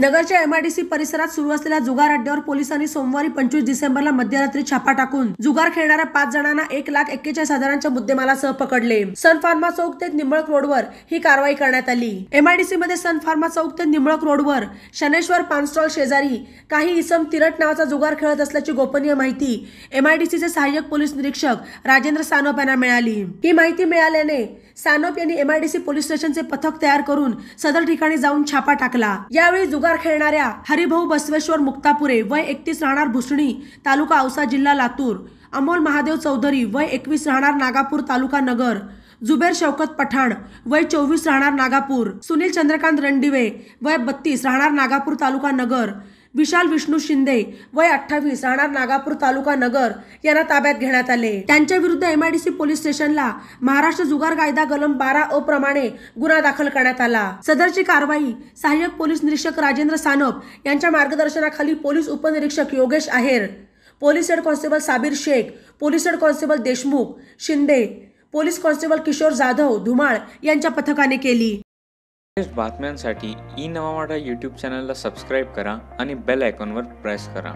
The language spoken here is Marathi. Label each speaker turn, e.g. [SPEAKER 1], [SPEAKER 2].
[SPEAKER 1] नगरच्या एमआयडीसी परिसरात सुरू असलेल्या जुगार अड्ड्यावर पोलिसांनी सोमवारी पंचवीस डिसेंबरला मध्यरात्री छापा टाकून जुगार खेळणाऱ्या पाच जणांना एक लाख एक्केचाळीस हजारांच्या मुद्देमालासह पकडले सन फार्मा चौक ते निंबळक रोडवर ही कारवाई करण्यात आली एमआयडीसी मध्ये सन फार्मा चौक ते निंबळक रोडवर शनेश्वर पानस्टॉल शेजारी काही इसम तिरट नावाचा जुगार खेळत असल्याची गोपनीय माहिती चे सहाय्यक पोलीस निरीक्षक राजेंद्र सानप यांना मिळाली ही माहिती मिळाल्याने सानप यांनी एमआयडीसी पोलीस स्टेशनचे पथक तयार करून सदर ठिकाणी जाऊन छापा टाकला यावेळी जुगार खेळणाऱ्या हरिभाऊ बसवेश्वर मुक्तापुरे वय एकतीस राहणार भुसणी तालुका औसा जिल्हा लातूर अमोल महादेव चौधरी वय एकवीस राहणार नागापूर तालुका नगर जुबेर शौकत पठाण वय चोवीस राहणार नागापूर सुनील चंद्रकांत रणदिवे वय बत्तीस राहणार नागापूर तालुका नगर विशाल विष्णू शिंदे वय अठ्ठावीस राहणार नागापूर तालुका नगर यांना ताब्यात घेण्यात आले त्यांच्या विरुद्ध एमआयडीसी पोलीस स्टेशनला महाराष्ट्र जुगार कायदा कलम बारा अ प्रमाणे गुन्हा दाखल करण्यात आला सदरची कारवाई सहाय्यक पोलीस निरीक्षक राजेंद्र सानप यांच्या मार्गदर्शनाखाली पोलीस उपनिरीक्षक Yogesh Aher police head constable Sabir Shaikh police head constable Deshmukh Shinde police constable Kishor Jadhav Dhumal यांच्या पथकाने केली
[SPEAKER 2] लेटेस्ट बातम्यांसाठी ई नवावाड़ा यूट्यूब चॅनलला सबस्क्राईब करा आणि बेल आयकॉनवर प्रेस करा